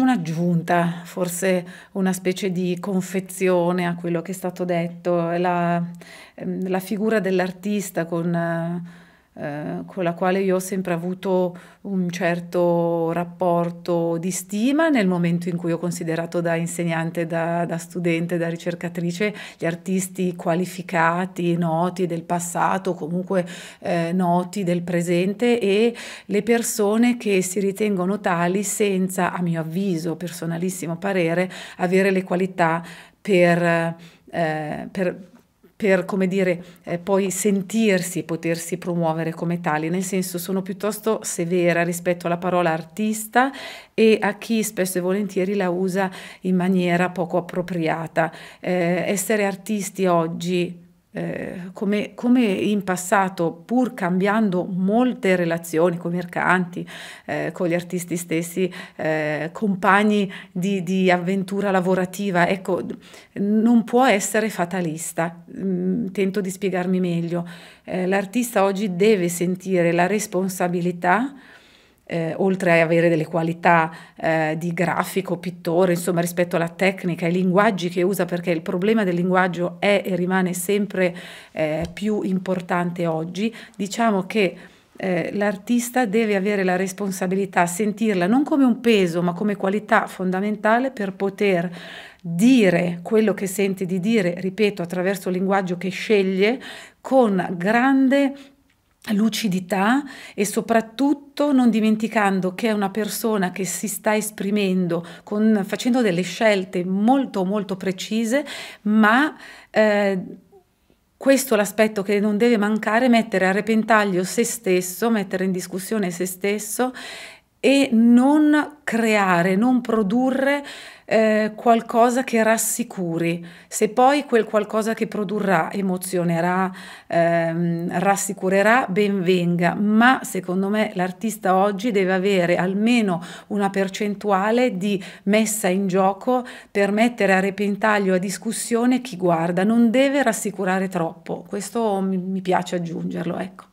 un'aggiunta, forse una specie di confezione a quello che è stato detto, la, ehm, la figura dell'artista con eh, eh, con la quale io ho sempre avuto un certo rapporto di stima nel momento in cui ho considerato da insegnante, da, da studente, da ricercatrice gli artisti qualificati, noti del passato, comunque eh, noti del presente e le persone che si ritengono tali senza, a mio avviso, personalissimo parere, avere le qualità per... Eh, per per, come dire, eh, poi sentirsi, potersi promuovere come tali, nel senso sono piuttosto severa rispetto alla parola artista e a chi spesso e volentieri la usa in maniera poco appropriata. Eh, essere artisti oggi eh, come, come, in passato, pur cambiando molte relazioni con i mercanti, eh, con gli artisti stessi, eh, compagni di, di, avventura lavorativa, ecco, non può essere fatalista. Mm, tento di spiegarmi meglio. Eh, l'artista oggi deve sentire la responsabilità eh, oltre ad avere delle qualità eh, di grafico, pittore, insomma rispetto alla tecnica, ai linguaggi che usa, perché il problema del linguaggio è e rimane sempre eh, più importante oggi, diciamo che eh, l'artista deve avere la responsabilità, sentirla non come un peso, ma come qualità fondamentale per poter dire quello che sente di dire, ripeto, attraverso il linguaggio che sceglie, con grande lucidità e soprattutto non dimenticando che è una persona che si sta esprimendo con, facendo delle scelte molto molto precise ma eh, questo è l'aspetto che non deve mancare, mettere a repentaglio se stesso, mettere in discussione se stesso e non creare, non produrre eh, qualcosa che rassicuri. Se poi quel qualcosa che produrrà emozionerà, ehm, rassicurerà, ben venga, ma secondo me l'artista oggi deve avere almeno una percentuale di messa in gioco per mettere a repentaglio, a discussione chi guarda, non deve rassicurare troppo. Questo mi, piace aggiungerlo, ecco.